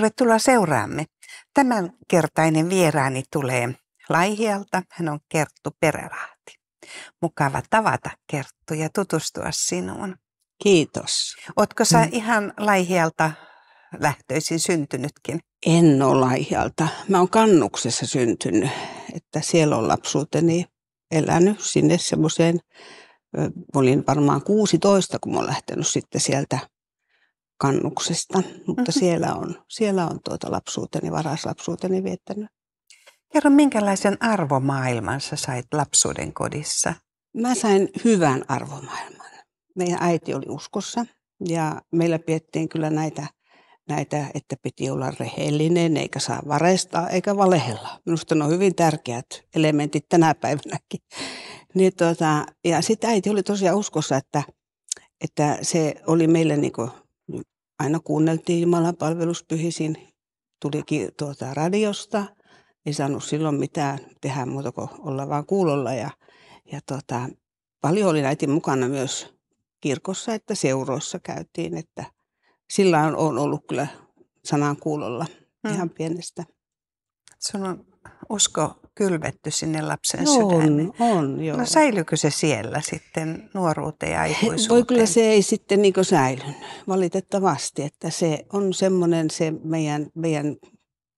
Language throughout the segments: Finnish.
Tervetuloa seuraamme. Tämän kertainen vieraani tulee Laihialta. Hän on Kerttu Perälahti. Mukava tavata Kerttu ja tutustua sinuun. Kiitos. Ootko sä mm. ihan Laihialta lähtöisin syntynytkin? En ole Laihialta. Mä oon Kannuksessa syntynyt, että siellä on lapsuuteni elänyt sinne semmoiseen. Olin varmaan 16, kun mä oon lähtenyt sitten sieltä kannuksesta, mutta mm-hmm. siellä on, siellä on tuota lapsuuteni, varaslapsuuteni viettänyt. Kerro, minkälaisen arvomaailman sä sait lapsuuden kodissa? Mä sain hyvän arvomaailman. Meidän äiti oli uskossa ja meillä piettiin kyllä näitä, näitä, että piti olla rehellinen, eikä saa varestaa eikä valehella. Minusta ne on hyvin tärkeät elementit tänä päivänäkin. Niin tuota, ja sitten äiti oli tosiaan uskossa, että, että se oli meille niin niin aina kuunneltiin Jumalan palveluspyhisin. Tulikin tuota radiosta. Ei saanut silloin mitään tehdä muuta kuin olla vaan kuulolla. Ja, ja tuota, paljon oli näitä mukana myös kirkossa, että seuroissa käytiin. Että sillä on ollut kyllä sanan kuulolla hmm. ihan pienestä. Sun on usko kylvetty sinne lapsen no sydämeen. On, joo. No säilyykö se siellä sitten nuoruuteen ja aikuisuuteen? Voi kyllä se ei sitten niin säilynyt valitettavasti, että se on semmoinen se meidän, meidän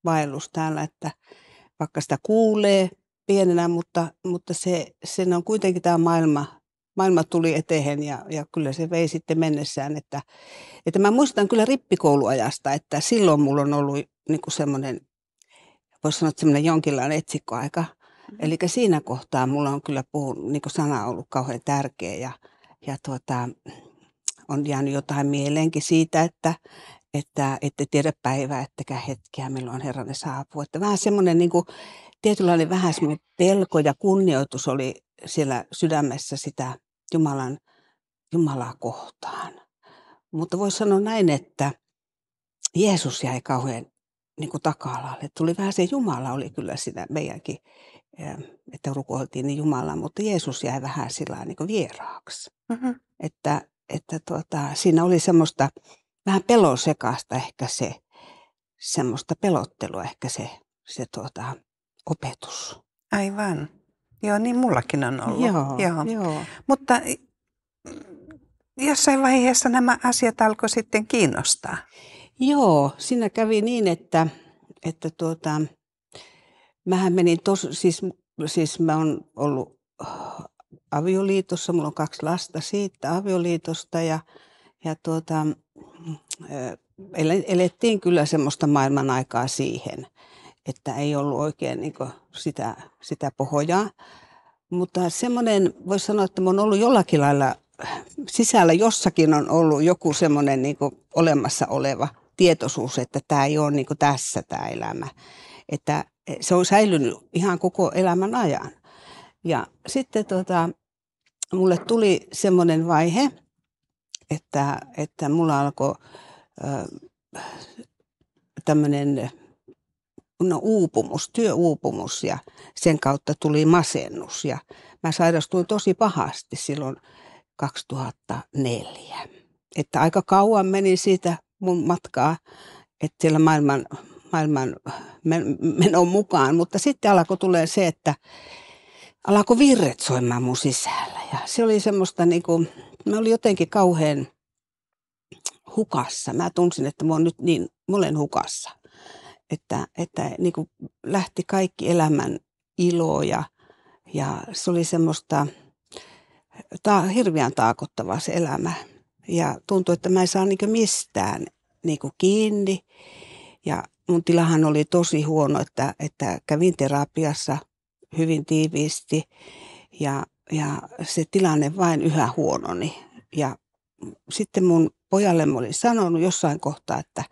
vaellus täällä, että vaikka sitä kuulee pienenä, mutta, mutta se, sen on kuitenkin tämä maailma maailma tuli eteen ja, ja kyllä se vei sitten mennessään. Että, että mä muistan kyllä rippikouluajasta, että silloin mulla on ollut niin semmoinen voisi sanoa, että semmoinen jonkinlainen etsikkoaika. Mm-hmm. Eli siinä kohtaa mulla on kyllä puhun, niin sana ollut kauhean tärkeä ja, ja tuota, on jäänyt jotain mieleenkin siitä, että, että ette tiedä päivää, ettekä hetkeä, milloin herranne saapuu. Että vähän semmoinen niin kuin, tietynlainen vähän semmoinen pelko ja kunnioitus oli siellä sydämessä sitä Jumalan, Jumalaa kohtaan. Mutta voisi sanoa näin, että Jeesus jäi kauhean niin kuin taka-alalle. Tuli vähän se Jumala oli kyllä sitä meidänkin, ähm, että rukoiltiin niin Jumala, mutta Jeesus jäi vähän sillä niin kuin vieraaksi. Mm-hmm. Että, että tuota, siinä oli semmoista vähän sekaista ehkä se, semmoista pelottelua ehkä se, se tuota, opetus. Aivan. Joo, niin mullakin on ollut. Joo, joo. joo. Mutta mm, jossain vaiheessa nämä asiat alkoi sitten kiinnostaa. Joo, siinä kävi niin, että, että tuota, mähän menin tos, siis, siis mä oon ollut äh, avioliitossa, mulla on kaksi lasta siitä avioliitosta ja, ja tuota, äh, elettiin kyllä semmoista maailman aikaa siihen, että ei ollut oikein niin sitä, sitä pohjaa. Mutta semmoinen, voisi sanoa, että mä oon ollut jollakin lailla sisällä jossakin on ollut joku semmoinen niin olemassa oleva – tietoisuus, että tämä ei ole niin tässä tämä elämä. Että eh, se on säilynyt ihan koko elämän ajan. Ja sitten tota, mulle tuli semmoinen vaihe, että, että mulla alkoi äh, tämmöinen no, uupumus, työuupumus ja sen kautta tuli masennus. Ja mä sairastuin tosi pahasti silloin 2004. Että aika kauan meni siitä mun matkaa, että siellä maailman, maailman men, menon mukaan. Mutta sitten alkoi tulee se, että alkoi virret soimaan mun sisällä. Ja se oli semmoista niin kuin, mä olin jotenkin kauhean hukassa. Mä tunsin, että mä oon nyt niin, mä olen hukassa. Että, että niin kuin lähti kaikki elämän ilo ja, ja se oli semmoista on hirveän taakottavaa se elämä. Ja tuntui, että mä en saa niinku mistään niinku kiinni. Ja mun tilahan oli tosi huono, että, että kävin terapiassa hyvin tiiviisti ja, ja se tilanne vain yhä huononi. Ja sitten mun pojalle mä olin sanonut jossain kohtaa, että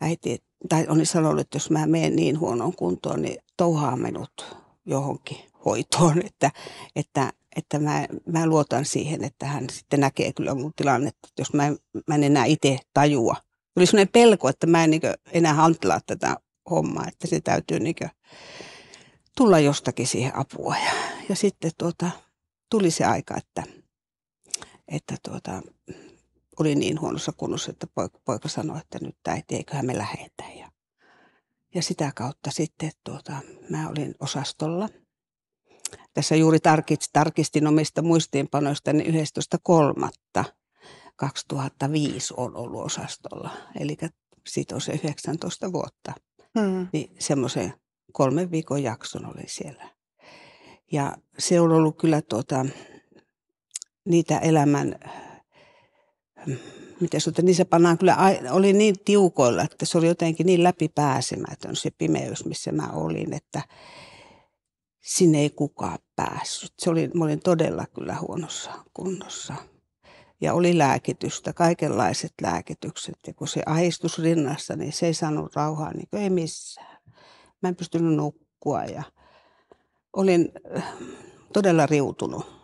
äiti, tai oli sanonut, että jos mä menen niin huonoon kuntoon, niin touhaa minut johonkin hoitoon, että, että että mä, mä luotan siihen, että hän sitten näkee kyllä mun tilannetta, jos mä en, mä en enää itse tajua. Tuli sellainen pelko, että mä en niin enää hantlaa tätä hommaa, että se täytyy niin tulla jostakin siihen apua. Ja, ja sitten tuota, tuli se aika, että, että tuota, oli niin huonossa kunnossa, että poika, poika sanoi, että nyt äiti, eiköhän me lähetä. Ja, ja sitä kautta sitten tuota, mä olin osastolla – tässä juuri tarkistin, tarkistin omista muistiinpanoista, niin 11.3.2005 on ollut osastolla. Eli siitä on se 19 vuotta. Hmm. Niin semmoisen kolmen viikon jakson oli siellä. Ja se on ollut kyllä tuota, niitä elämän, miten sanotaan, se pannaan kyllä, oli niin tiukoilla, että se oli jotenkin niin läpipääsemätön se pimeys, missä mä olin, että sinne ei kukaan päässyt. Se oli, mä olin todella kyllä huonossa kunnossa. Ja oli lääkitystä, kaikenlaiset lääkitykset. Ja kun se aistus rinnassa, niin se ei saanut rauhaa niin ei missään. Mä en pystynyt nukkua ja olin äh, todella riutunut.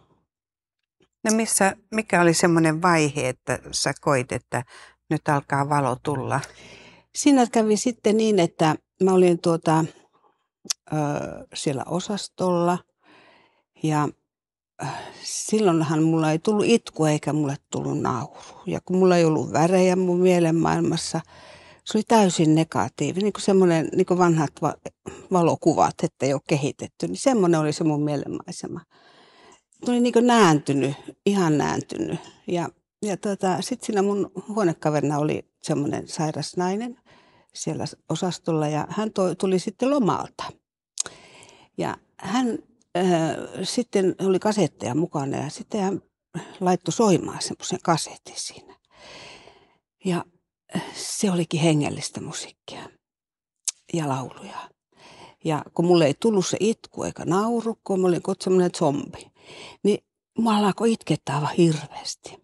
No missä, mikä oli semmoinen vaihe, että sä koit, että nyt alkaa valo tulla? Siinä kävi sitten niin, että mä olin tuota, ö, siellä osastolla. Ja silloinhan mulla ei tullut itku eikä mulle tullut nauru. Ja kun mulla ei ollut värejä mun mielenmaailmassa, se oli täysin negatiivinen. Niin kuin semmoinen niin kuin vanhat va- valokuvat, että ei ole kehitetty. Niin semmoinen oli se mun mielenmaisema. Tuli niin kuin nääntynyt, ihan nääntynyt. Ja, ja tota, sitten siinä mun huonekaverina oli semmoinen sairas nainen siellä osastolla ja hän toi, tuli sitten lomalta – ja hän äh, sitten oli kasetteja mukana ja sitten hän laittoi soimaan semmoisen kasetin siinä. Ja äh, se olikin hengellistä musiikkia ja lauluja. Ja kun mulle ei tullut se itku eikä nauru, kun mä olin semmoinen zombi, niin mä alkoi itkettää aivan hirveästi.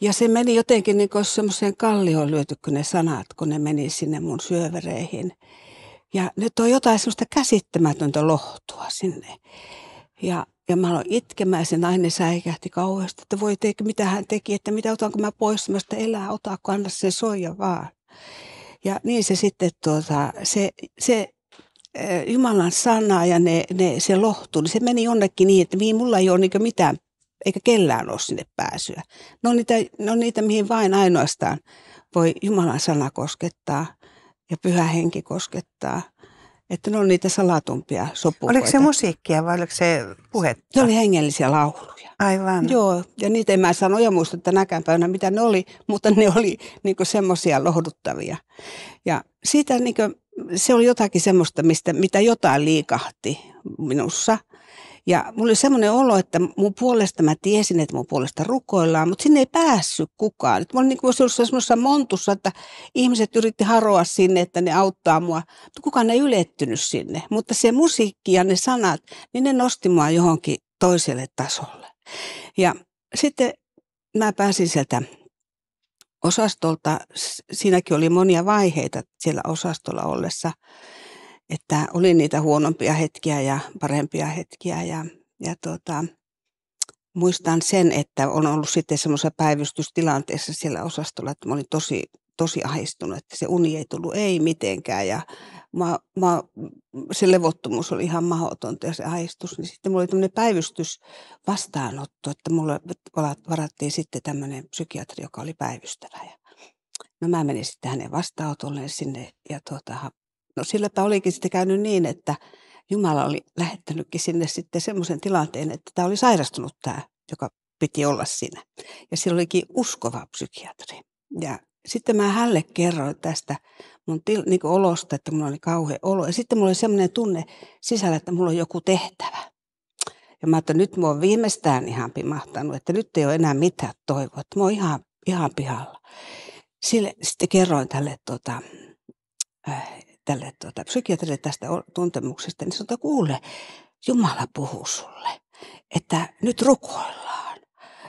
Ja se meni jotenkin niin kuin semmoiseen kallioon lyöty, kun ne sanat, kun ne meni sinne mun syövereihin. Ja nyt on jotain sellaista käsittämätöntä lohtua sinne. Ja, ja mä aloin itkemään ja se nainen säikähti kauheasti, että voi teikö, mitä hän teki, että mitä otanko mä pois, mä sitä elää, otaako, anna sen soija vaan. Ja niin se sitten tuota, se, se eh, Jumalan sana ja ne, ne, se lohtu, niin se meni jonnekin niin, että mihin mulla ei ole niin mitään, eikä kellään ole sinne pääsyä. Ne on, niitä, ne on niitä, mihin vain ainoastaan voi Jumalan sana koskettaa ja pyhä henki koskettaa. Että ne on niitä salatumpia sopukoita. Oliko se musiikkia vai oliko se puhetta? Se oli hengellisiä lauluja. Aivan. Joo, ja niitä en mä ja muista tänäkään päivänä, mitä ne oli, mutta ne oli niinku semmoisia lohduttavia. Ja siitä niinku, se oli jotakin semmoista, mistä, mitä jotain liikahti minussa – ja mulla oli semmoinen olo, että mun puolesta mä tiesin, että mun puolesta rukoillaan, mutta sinne ei päässyt kukaan. Et mä olin niin kuin semmoisessa montussa, että ihmiset yritti haroa sinne, että ne auttaa mua. Mutta kukaan ei ylettynyt sinne. Mutta se musiikki ja ne sanat, niin ne nosti mua johonkin toiselle tasolle. Ja sitten mä pääsin sieltä osastolta, siinäkin oli monia vaiheita siellä osastolla ollessa että oli niitä huonompia hetkiä ja parempia hetkiä. Ja, ja tuota, muistan sen, että on ollut sitten semmoisessa päivystystilanteessa siellä osastolla, että mä olin tosi, tosi ahistunut, että se uni ei tullut ei mitenkään ja mä, mä, se levottomuus oli ihan mahdotonta ja se ahistus. Niin sitten mulla oli tämmöinen päivystys että mulle varattiin sitten tämmöinen psykiatri, joka oli päivystävä ja No mä menin sitten hänen vastaanotolleen sinne ja tuota, No silläpä olikin sitten käynyt niin, että Jumala oli lähettänytkin sinne sitten semmoisen tilanteen, että tämä oli sairastunut tämä, joka piti olla siinä. Ja sillä olikin uskova psykiatri. Ja sitten mä hälle kerroin tästä mun til, niin olosta, että mulla oli kauhean olo. Ja sitten mulla oli semmoinen tunne sisällä, että mulla on joku tehtävä. Ja mä ajattelin, nyt mä oon viimeistään ihan pimahtanut, että nyt ei ole enää mitään toivoa, että mä oon ihan, ihan pihalla. Sille, sitten kerroin tälle tota, äh, tälle tuota, psykiatrille tästä tuntemuksesta, niin sanotaan, kuule, Jumala puhuu sulle, että nyt rukoillaan.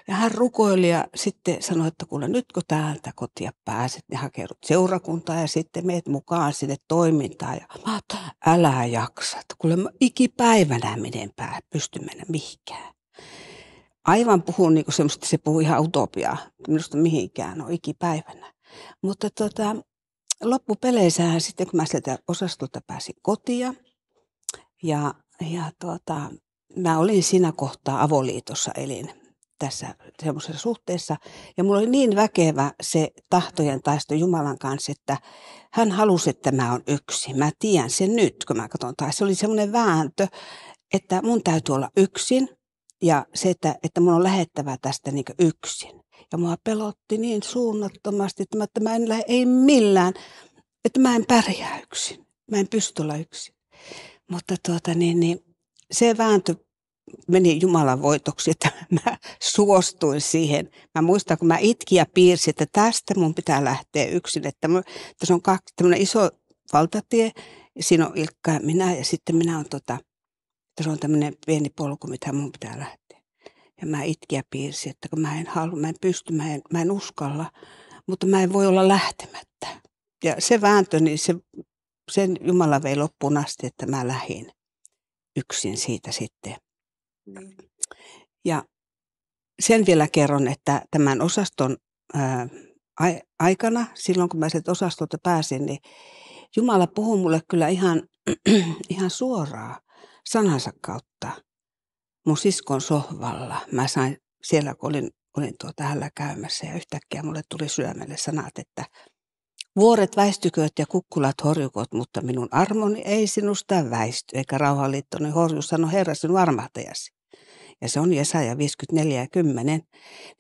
Ja hän rukoili ja sitten sanoi, että kuule nyt kun täältä kotia pääset, niin hakeudut seurakuntaan ja sitten meet mukaan sinne toimintaan. Ja mä otan, älä jaksa, että kuule mä ikipäivänä menenpää, pää, pysty mennä mihinkään. Aivan puhun niin kuin semmoista, se puhuu ihan utopiaa, minusta mihinkään on no ikipäivänä. Mutta tota, loppupeleissähän sitten, kun mä sieltä osastolta pääsin kotia ja, ja tuota, mä olin siinä kohtaa avoliitossa, elin tässä semmoisessa suhteessa. Ja mulla oli niin väkevä se tahtojen taisto Jumalan kanssa, että hän halusi, että mä oon yksi. Mä tiedän sen nyt, kun mä katson taas. Se oli semmoinen vääntö, että mun täytyy olla yksin ja se, että, että mun on lähettävä tästä niin yksin. Ja mua pelotti niin suunnattomasti, että mä en lähde, ei millään, että mä en pärjää yksin. Mä en pysty olla yksin. Mutta tuota, niin, niin, se vääntö meni Jumalan voitoksi, että mä suostuin siihen. Mä muistan, kun mä itkin ja piirsin, että tästä mun pitää lähteä yksin. Että mä, tässä on kaksi, tämmöinen iso valtatie, siinä on Ilkka ja minä, ja sitten minä on tota, tässä on tämmöinen pieni polku, mitä mun pitää lähteä. Ja mä itkiä piirsi, että kun mä en halua, mä en pysty, mä en, mä en uskalla, mutta mä en voi olla lähtemättä. Ja se vääntö, niin se, sen Jumala vei loppuun asti, että mä lähdin yksin siitä sitten. Niin. Ja sen vielä kerron, että tämän osaston ää, aikana, silloin kun mä sieltä osastolta pääsin, niin Jumala puhui mulle kyllä ihan, ihan suoraan sanansa kautta mun siskon sohvalla. Mä sain siellä, kun olin, olin tuota hällä käymässä ja yhtäkkiä mulle tuli syömälle sanat, että Vuoret väistykööt ja kukkulat horjukot, mutta minun armoni ei sinusta väisty, eikä rauhanliittoni horju, sano Herra sinun armahtajasi. Ja se on Jesaja 54 ja 10.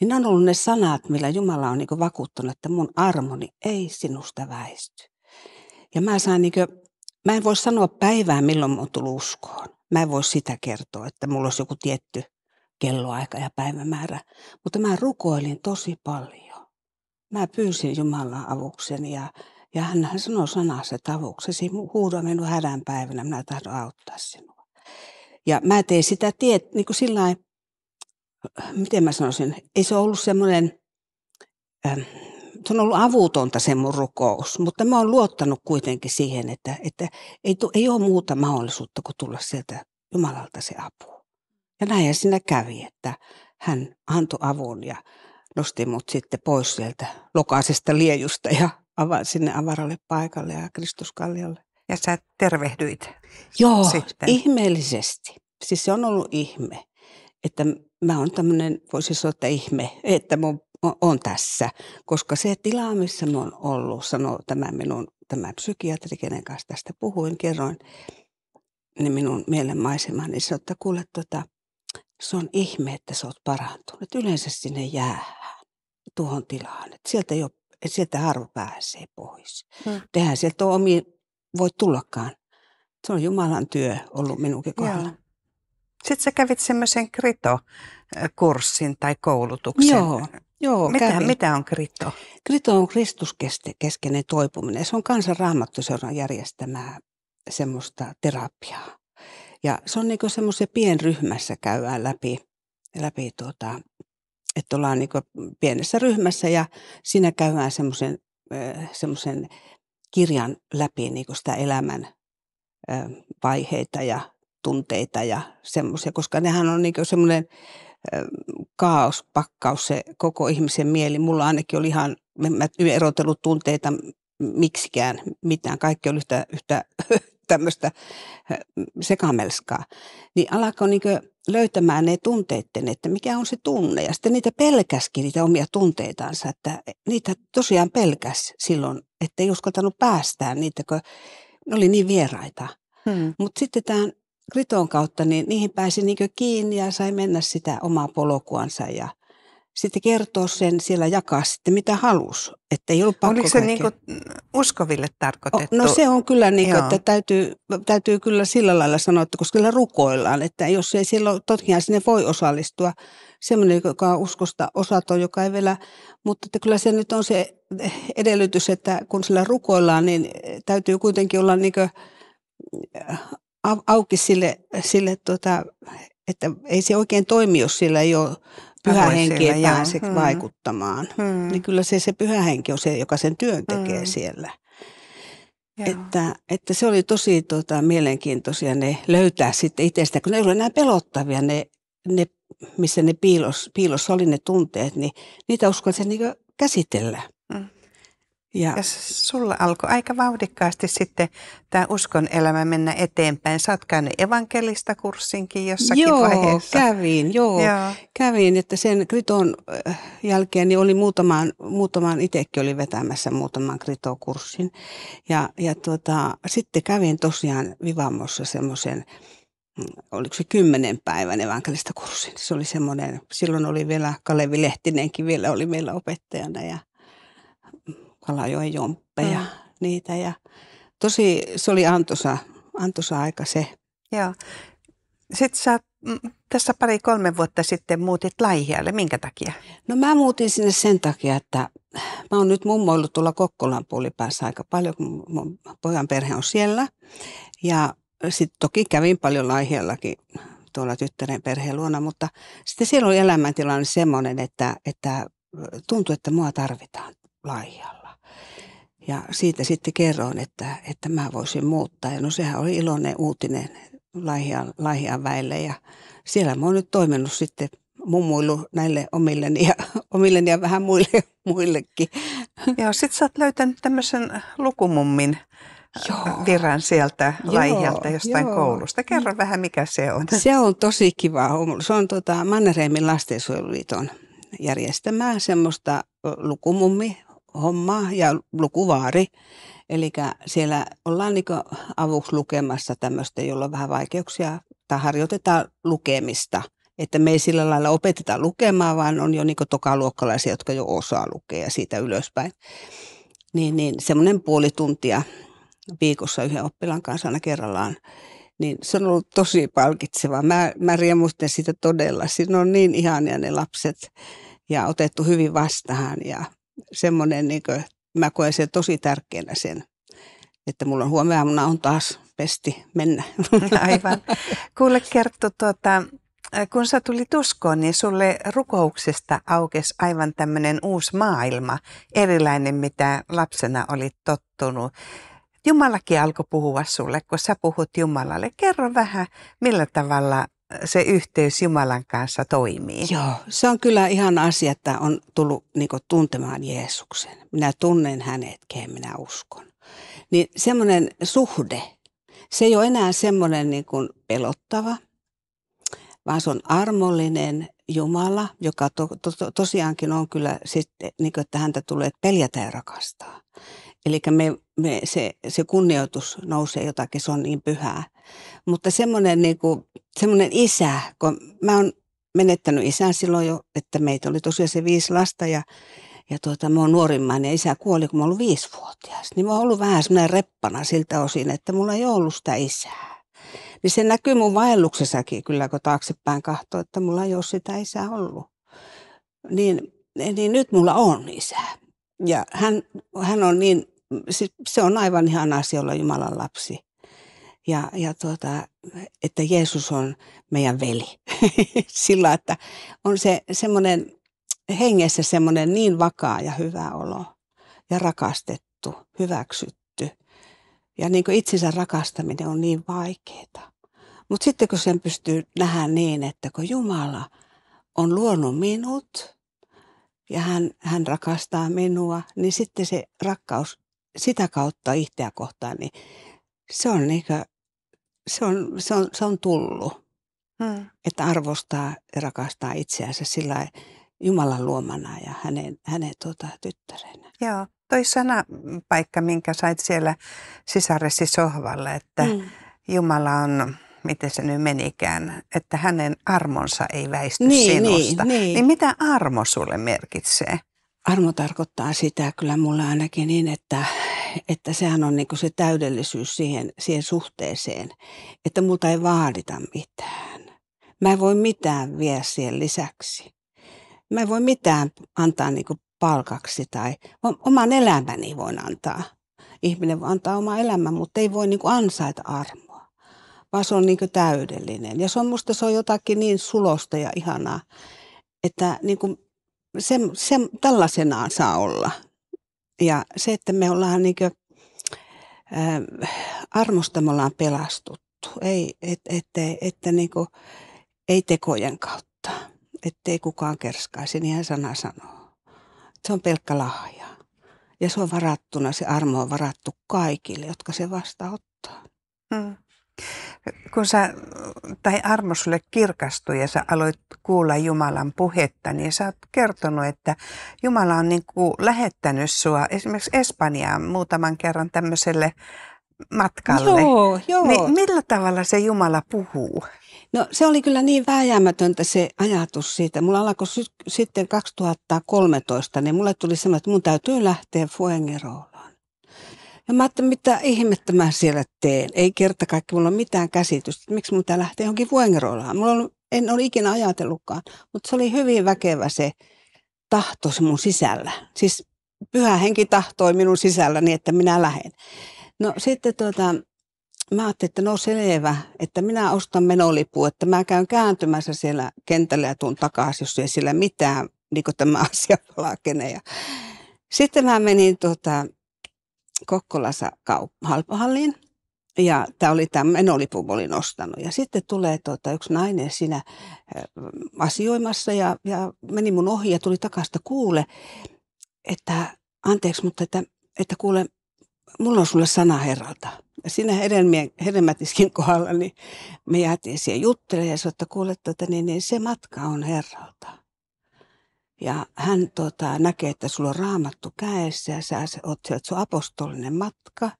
Niin on ollut ne sanat, millä Jumala on niin vakuuttunut, että mun armoni ei sinusta väisty. Ja mä saan niin kuin, mä en voi sanoa päivää, milloin mä oon tullut uskoon. Mä en voi sitä kertoa, että mulla olisi joku tietty kelloaika ja päivämäärä, mutta mä rukoilin tosi paljon. Mä pyysin Jumalan avukseni ja, ja hän sanoi sanassa, että avuksesi huuda minun hädän päivänä, minä tahdon auttaa sinua. Ja mä tein sitä tiet, niin kuin sillä miten mä sanoisin, ei se ollut semmoinen ähm, se on ollut avutonta se mun rukous, mutta mä oon luottanut kuitenkin siihen, että, että ei, tu, ei ole muuta mahdollisuutta kuin tulla sieltä Jumalalta se apu. Ja näin siinä kävi, että hän antoi avun ja nosti mut sitten pois sieltä lokaisesta liejusta ja ava, sinne avaralle paikalle ja Kristuskalliolle. Ja sä tervehdyit Joo, sitten. ihmeellisesti. Siis se on ollut ihme, että mä oon tämmöinen, voisi sanoa, että ihme, että mun on tässä, koska se tila, missä mä oon ollut, sanoo tämä minun tämä psykiatri, kenen kanssa tästä puhuin, kerroin, niin minun mielenmaisemani, niin se että kuule, tuota, se on ihme, että sä oot parantunut. Yleensä sinne jäähän tuohon tilaan. Et sieltä, ei ole, et sieltä harvo pääsee pois. Hmm. Tehän sieltä on omiin, voi tullakaan. Se on Jumalan työ ollut minunkin kohdalla. Sitten sä kävit semmoisen krito-kurssin tai koulutuksen. Joo, Joo, mitä, kävin. mitä on krito? Krito on kristuskeskeinen toipuminen. Se on kansan järjestämää semmoista terapiaa. Ja se on niinku semmoisen pienryhmässä käydään läpi, läpi tuota, että ollaan niinku pienessä ryhmässä ja siinä käydään semmoisen semmoisen kirjan läpi niinku sitä elämän vaiheita ja tunteita ja semmoisia, koska nehän on niinku semmoinen kaospakkaus se koko ihmisen mieli. Mulla ainakin oli ihan, mä erotellut tunteita miksikään mitään. Kaikki oli yhtä, yhtä tämmöistä sekamelskaa. Niin alkoi niin löytämään ne tunteitten, että mikä on se tunne. Ja sitten niitä pelkäskin, niitä omia tunteitaansa. että niitä tosiaan pelkäs silloin, että ei uskaltanut päästää niitä, kun ne oli niin vieraita. Hmm. Mutta sitten tämän Kriton kautta, niin niihin pääsi niin kiinni ja sai mennä sitä omaa polkuansa ja sitten kertoa sen siellä, jakaa sitten mitä halusi. Että ei ollut pakko Oliko se niin uskoville tarkoitettu? No se on kyllä, niin kuin, että täytyy, täytyy kyllä sillä lailla sanoa, että koska kyllä rukoillaan, että jos ei silloin, totkihan sinne voi osallistua. Semmoinen, joka on uskosta osaton, joka ei vielä, mutta että kyllä se nyt on se edellytys, että kun sillä rukoillaan, niin täytyy kuitenkin olla niin kuin, auki sille, sille tota, että ei se oikein toimi, jos sillä ei ole pyhä henki pääse hmm. vaikuttamaan. Hmm. Niin kyllä se, se pyhä henki on se, joka sen työn tekee hmm. siellä. Että, että, se oli tosi tota, mielenkiintoisia ne löytää sitten itsestä, kun ne olivat enää pelottavia ne, ne missä ne piilos, piilossa oli ne tunteet, niin niitä sen niin käsitellä. Ja, ja sulla alkoi aika vauhdikkaasti sitten tämä uskon elämä mennä eteenpäin. Sä oot käynyt evankelista kurssinkin jossakin joo, vaiheessa. Kävin, joo, joo, kävin. Että sen kriton äh, jälkeen niin oli muutamaan, muutamaan itsekin oli vetämässä muutaman kritokurssin. Ja, ja tuota, sitten kävin tosiaan Vivamossa semmoisen mm, oliko se kymmenen päivän evankelista kurssin. Se oli semmoinen, silloin oli vielä Kalevi Lehtinenkin vielä oli meillä opettajana ja – Kalajoen jomppeja, mm. niitä ja tosi se oli antosa, antosa aika se. Joo. Sitten sä mm, tässä pari-kolme vuotta sitten muutit Laihialle. Minkä takia? No mä muutin sinne sen takia, että mä oon nyt mummoillut tuolla Kokkolan puolipäässä aika paljon, kun mun pojan perhe on siellä. Ja sitten toki kävin paljon Laihiallakin tuolla tyttären perheen luona, mutta sitten siellä oli elämäntilanne semmoinen, että, että tuntui, että mua tarvitaan Laihialla. Ja siitä sitten kerroin, että, että mä voisin muuttaa. Ja no sehän oli iloinen uutinen Laihian, Laihian väille. Ja siellä mä oon nyt toiminut sitten mummuilu näille omilleni ja, omilleni ja vähän muille, muillekin. Ja sit sä oot löytänyt tämmöisen lukumummin äh, Joo. viran sieltä laihialta jostain joo. koulusta. Kerro mm. vähän, mikä se on. Se on tosi kiva. Se on tota Mannerheimin lastensuojeluliiton järjestämää semmoista lukumummi hommaa ja lukuvaari. Eli siellä ollaan niin avuksi lukemassa tämmöistä, jolla on vähän vaikeuksia tai harjoitetaan lukemista. Että me ei sillä lailla opeteta lukemaan, vaan on jo niin tokaluokkalaisia, jotka jo osaa lukea ja siitä ylöspäin. Niin, niin semmoinen puoli tuntia viikossa yhden oppilaan kanssa aina kerrallaan niin se on ollut tosi palkitseva. Mä, mä riemustin sitä todella. Siinä on niin ihania ne lapset ja otettu hyvin vastaan ja semmoinen, niin kuin, mä koen sen tosi tärkeänä sen, että mulla on huomenna on taas pesti mennä. Aivan. Kuule Kerttu, tuota, kun sä tulit uskoon, niin sulle rukouksesta aukesi aivan tämmöinen uusi maailma, erilainen mitä lapsena olit tottunut. Jumalakin alkoi puhua sulle, kun sä puhut Jumalalle. Kerro vähän, millä tavalla se yhteys Jumalan kanssa toimii. Joo, se on kyllä ihan asia, että on tullut niin tuntemaan Jeesuksen. Minä tunnen hänet, kehen minä uskon. Niin semmoinen suhde, se ei ole enää semmoinen niin kuin pelottava, vaan se on armollinen Jumala, joka to, to, to, tosiaankin on kyllä sitten, niin kuin, että häntä tulee peljätä ja rakastaa. Eli me, me, se, se kunnioitus nousee jotakin, se on niin pyhää. Mutta semmoinen, niin kuin, semmoinen isä, kun mä oon menettänyt isän silloin jo, että meitä oli tosiaan se viisi lasta ja, ja tuota, mä oon nuorimman ja isä kuoli, kun mä olin viisivuotias. Niin mä oon ollut vähän semmoinen reppana siltä osin, että mulla ei ollut sitä isää. Niin se näkyy mun vaelluksessakin kyllä, kun taaksepäin katsoo, että mulla ei ole sitä isää ollut. Niin, niin nyt mulla on isä. Ja hän, hän on niin, se on aivan ihan asia olla Jumalan lapsi ja, ja tuota, että Jeesus on meidän veli. Sillä, että on se semmoinen hengessä semmoinen niin vakaa ja hyvä olo ja rakastettu, hyväksytty. Ja niin kuin itsensä rakastaminen on niin vaikeaa. Mutta sitten kun sen pystyy nähdä niin, että kun Jumala on luonut minut ja hän, hän rakastaa minua, niin sitten se rakkaus sitä kautta itseä kohtaan, niin se on niin kuin se on, se on, se on tullut. Hmm. Että arvostaa ja rakastaa itseänsä sillä Jumalan luomana ja hänen, hänen tuota, tyttärenä. Joo, toi mm, paikka, minkä sait siellä sisaressi sohvalle, että hmm. Jumala on miten se nyt menikään, että hänen armonsa ei väisty niin, niin sinusta. Niin, niin. niin mitä armo sulle merkitsee? Armo tarkoittaa sitä kyllä mulle ainakin niin, että että sehän on niin se täydellisyys siihen, siihen suhteeseen, että multa ei vaadita mitään. Mä en voi mitään vie siihen lisäksi. Mä en voi mitään antaa niin palkaksi tai oman elämäni voin antaa. Ihminen voi antaa oma elämän, mutta ei voi niin ansaita armoa, vaan se on niin täydellinen. Ja se on musta se on jotakin niin sulosta ja ihanaa, että niin se, se, tällaisenaan saa olla. Ja se, että me ollaan niin kuin, äh, armosta pelastuttu, ei, et, et, et, että niin kuin, ei tekojen kautta, ettei kukaan kerskaisi, hän niin sana sanoo. Se on pelkkä lahja. Ja se on varattuna, se armo on varattu kaikille, jotka se vastaanottaa. Hmm. Kun sä, tai armo sulle kirkastui ja sä aloit kuulla Jumalan puhetta, niin sä oot kertonut, että Jumala on niin kuin lähettänyt sua esimerkiksi Espanjaan muutaman kerran tämmöiselle matkalle. Joo, joo. Niin millä tavalla se Jumala puhuu? No se oli kyllä niin vääjäämätöntä se ajatus siitä. Mulla alkoi sy- sitten 2013, niin mulle tuli semmoinen, että mun täytyy lähteä Fuengerolle. Ja mä ajattelin, mitä ihmettä mä siellä teen. Ei kerta kaikki, mulla ole mitään käsitystä, että miksi mun tää lähtee johonkin vuengeroillaan. Mulla on, en ole ikinä ajatellutkaan, mutta se oli hyvin väkevä se tahto se mun sisällä. Siis pyhä henki tahtoi minun sisällä niin, että minä lähden. No sitten tuota, mä ajattelin, että no selvä, että minä ostan menolipu, että mä käyn kääntymässä siellä kentällä ja tuun takaisin, jos ei sillä mitään, niin kuin tämä asia palakenee. sitten mä menin tuota, Kokkolassa kaup- halpahalliin. Ja tämä oli tämmöinen, olipun olin ostanut. Ja sitten tulee tuota, yksi nainen siinä asioimassa ja, ja meni mun ohi ja tuli takasta kuule, että anteeksi, mutta että, että kuule, mulla on sulle sana herralta. Ja siinä hedelmien, hedelmätiskin kohdalla, niin me jäätiin siihen juttelemaan ja sanoi, että kuule, että tuota, niin, niin se matka on herralta. Ja hän tota, näkee, että sulla on raamattu kädessä ja sä oot sieltä sun apostolinen matka.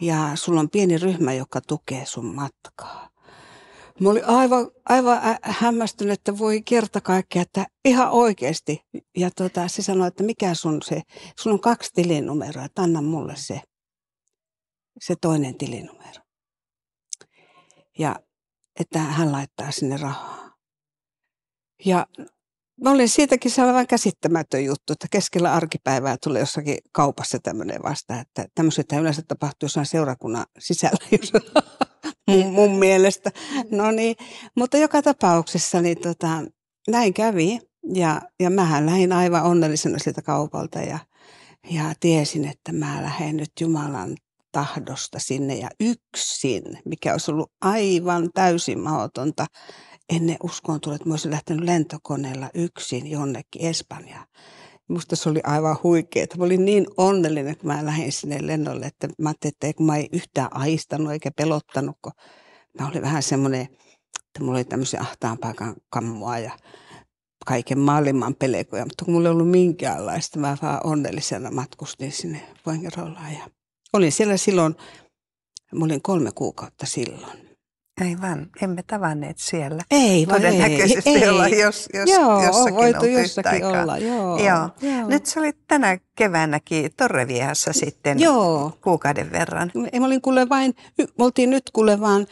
Ja sulla on pieni ryhmä, joka tukee sun matkaa. Mä olin aivan, aivan hämmästynyt, että voi kerta kaikkea, että ihan oikeasti. Ja tota, se sanoi, että mikä sun se, sulla on kaksi tilinumeroa, että anna mulle se, se toinen tilinumero. Ja että hän laittaa sinne rahaa. Ja Mä olin siitäkin sellainen käsittämätön juttu, että keskellä arkipäivää tulee jossakin kaupassa tämmöinen vasta, että tämmöisiä yleensä tapahtuu jossain seurakunnan sisällä, jos mun, mun mielestä. No niin, mutta joka tapauksessa niin tota, näin kävi ja, ja mähän lähdin aivan onnellisena siltä kaupalta ja, ja tiesin, että mä lähden nyt Jumalan tahdosta sinne ja yksin, mikä olisi ollut aivan täysin mahdotonta ennen uskoon tullut, että mä olisin lähtenyt lentokoneella yksin jonnekin Espanjaan. Musta se oli aivan huikeaa. Mä olin niin onnellinen, kun mä lähdin sinne lennolle, että mä ajattelin, että mä ei yhtään aistanut eikä pelottanut, kun mä olin vähän semmoinen, että mulla oli tämmöisiä ahtaan paikan kammoa ja kaiken maailman pelekoja, mutta kun mulla ei ollut minkäänlaista, mä vaan onnellisena matkustin sinne Fuengirolaan ja olin siellä silloin, mä olin kolme kuukautta silloin. Aivan, emme tavanneet siellä. Ei, vaan Todennäköisesti ei. olla, jos, jos joo, jossakin voitu jossakin olla, joo, joo. joo. Nyt se oli tänä keväänäkin Torreviehassa sitten joo. kuukauden verran. Mä olin kuule vain, me oltiin nyt kuule vaan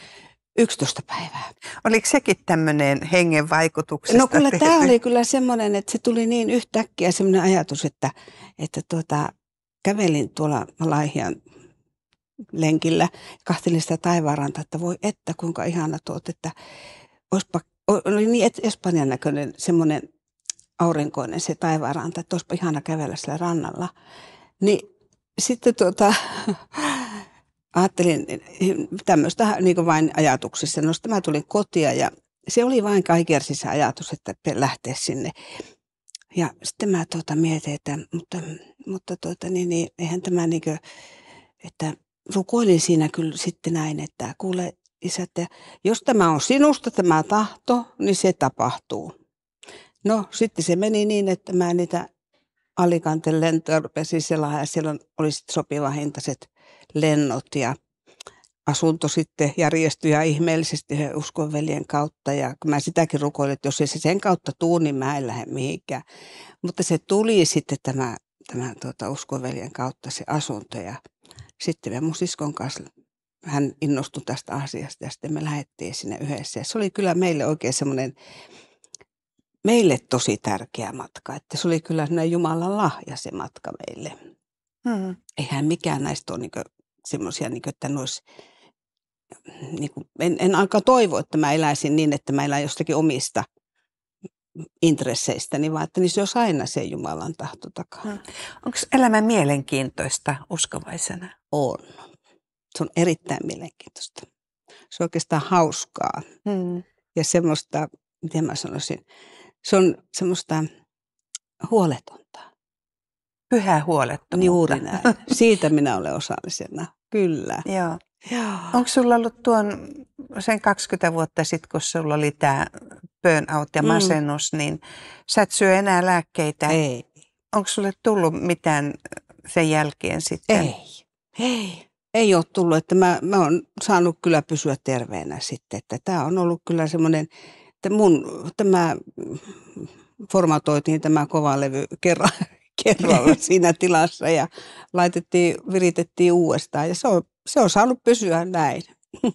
11 päivää. Oliko sekin tämmöinen hengen vaikutuksesta No kyllä tämä oli kyllä semmoinen, että se tuli niin yhtäkkiä semmoinen ajatus, että, että tuota, kävelin tuolla Malaihian lenkillä. Kahtelin sitä taivaanranta, että voi että, kuinka ihana tuot, että olisipa, oli niin Espanjan näköinen semmoinen aurinkoinen se taivaanranta, että olisipa ihana kävellä sillä rannalla. Niin sitten tuota, ajattelin tämmöistä niin vain ajatuksissa. No sitten mä tulin kotia ja se oli vain kaikersissä ajatus, että lähteä sinne. Ja sitten mä tuota mietin, että mutta, mutta tuota, niin, niin, eihän tämä niin kuin, että rukoilin siinä kyllä sitten näin, että kuule isä, että jos tämä on sinusta tämä tahto, niin se tapahtuu. No sitten se meni niin, että mä niitä Alicanten lentoja rupesin selaa ja siellä oli sitten sopivahintaiset lennot ja asunto sitten järjestyi ja ihmeellisesti uskonveljen kautta. Ja kun mä sitäkin rukoilin, että jos ei se sen kautta tuu, niin mä en lähde mihinkään. Mutta se tuli sitten tämä, tämä tuota, uskonveljen kautta se asunto ja sitten vielä mun siskon kanssa hän innostui tästä asiasta ja sitten me lähdettiin sinne yhdessä. Ja se oli kyllä meille oikein semmoinen, meille tosi tärkeä matka. Että se oli kyllä näin Jumalan lahja se matka meille. Mm-hmm. Eihän mikään näistä ole niinku semmoisia, niinku, että nois, niinku, en, en alkaa toivoa, että mä eläisin niin, että mä elän jostakin omista – intresseistäni, vaan että niin se olisi aina se Jumalan tahto takana. No. Onko elämä mielenkiintoista uskovaisena? On. Se on erittäin mielenkiintoista. Se on oikeastaan hauskaa. Hmm. Ja semmoista, miten mä sanoisin, se on semmoista huoletonta. Pyhää huolettomuutta. Juuri näin. Siitä minä olen osallisena. Kyllä. Joo. Joo. Onko sulla ollut tuon sen 20 vuotta sitten, kun sulla oli tämä burnout ja mm. masennus, mm. niin sä et syö enää lääkkeitä. Ei. Onko sulle tullut mitään sen jälkeen sitten? Ei. Ei. Ei ole tullut, että mä, mä oon saanut kyllä pysyä terveenä sitten, että tämä on ollut kyllä semmoinen, että mun tämä formatoitiin tämä kova levy kerran, kerralla siinä tilassa ja laitettiin, viritettiin uudestaan ja se on, se on saanut pysyä näin.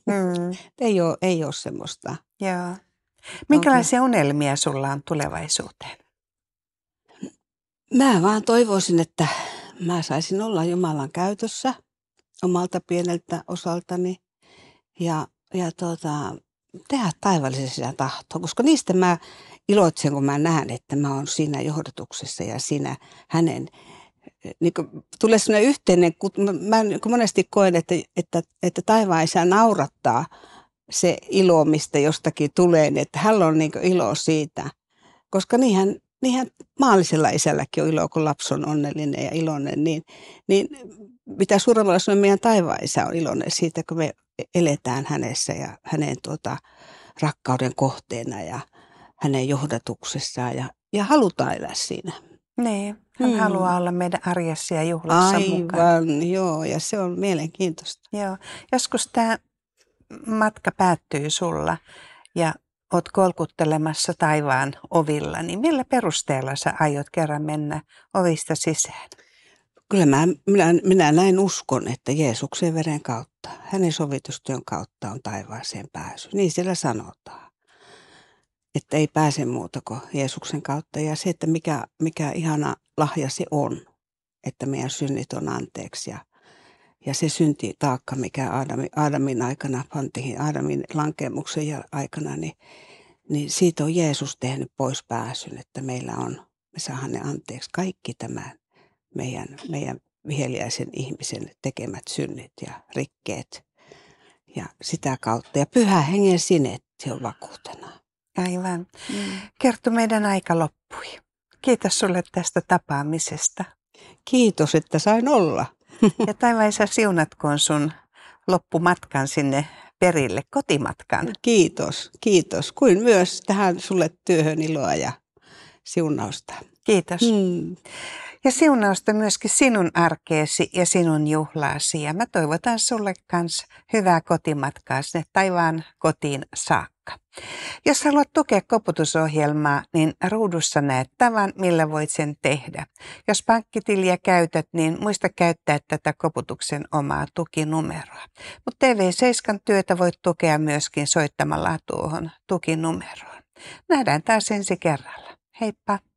Mm. ei ole, ei ole semmoista. Joo. Minkälaisia okay. unelmia sulla on tulevaisuuteen? Mä vaan toivoisin, että mä saisin olla Jumalan käytössä omalta pieneltä osaltani ja, ja tuota, tehdä taivallisessa tahtoa, koska niistä mä iloitsen, kun mä näen, että mä oon siinä johdotuksessa ja siinä hänen niin kuin, tulee sellainen yhteinen, kun mä, mä niin monesti koen, että, että, että taivaan isä naurattaa – se ilo, mistä jostakin tulee, niin että hän on niin ilo siitä. Koska niinhän, niinhän maallisella isälläkin on ilo, kun lapsi on onnellinen ja iloinen, niin, niin mitä suuremmalla on meidän taivaan isä on iloinen siitä, kun me eletään hänessä ja hänen tuota, rakkauden kohteena ja hänen johdatuksessaan ja, ja halutaan elää siinä. Niin, hän mm. haluaa olla meidän arjessa ja juhlassa Aivan, mukaan. joo, ja se on mielenkiintoista. Joo, joskus tämä matka päättyy sulla ja oot kolkuttelemassa taivaan ovilla, niin millä perusteella sä aiot kerran mennä ovista sisään? Kyllä mä, minä, minä näin uskon, että Jeesuksen veren kautta, hänen sovitustyön kautta on taivaaseen pääsy. Niin siellä sanotaan, että ei pääse muuta kuin Jeesuksen kautta. Ja se, että mikä, mikä ihana lahja se on, että meidän synnit on anteeksi ja ja se synti taakka, mikä Aadamin, Aadamin aikana pantiin, Aadamin lankemuksen aikana, niin, niin siitä on Jeesus tehnyt pois pääsyn, että meillä on, me saadaan ne anteeksi kaikki tämä meidän, meidän viheliäisen ihmisen tekemät synnit ja rikkeet. Ja sitä kautta. Ja pyhä hengen sinetti on vakuutena. Aivan. Mm. Kerttu, meidän aika loppui. Kiitos sulle tästä tapaamisesta. Kiitos, että sain olla. Ja taivaissa siunatkoon sun loppumatkan sinne perille, kotimatkan. Kiitos, kiitos. Kuin myös tähän sulle työhön iloa ja siunausta. Kiitos. Mm. Ja siunausta myöskin sinun arkeesi ja sinun juhlaasi. Ja mä toivotan sulle kans hyvää kotimatkaa sinne taivaan kotiin saakka. Jos haluat tukea koputusohjelmaa, niin ruudussa näet tavan, millä voit sen tehdä. Jos pankkitiliä käytät, niin muista käyttää tätä koputuksen omaa tukinumeroa. Mutta TV7 työtä voit tukea myöskin soittamalla tuohon tukinumeroon. Nähdään taas ensi kerralla. Heippa!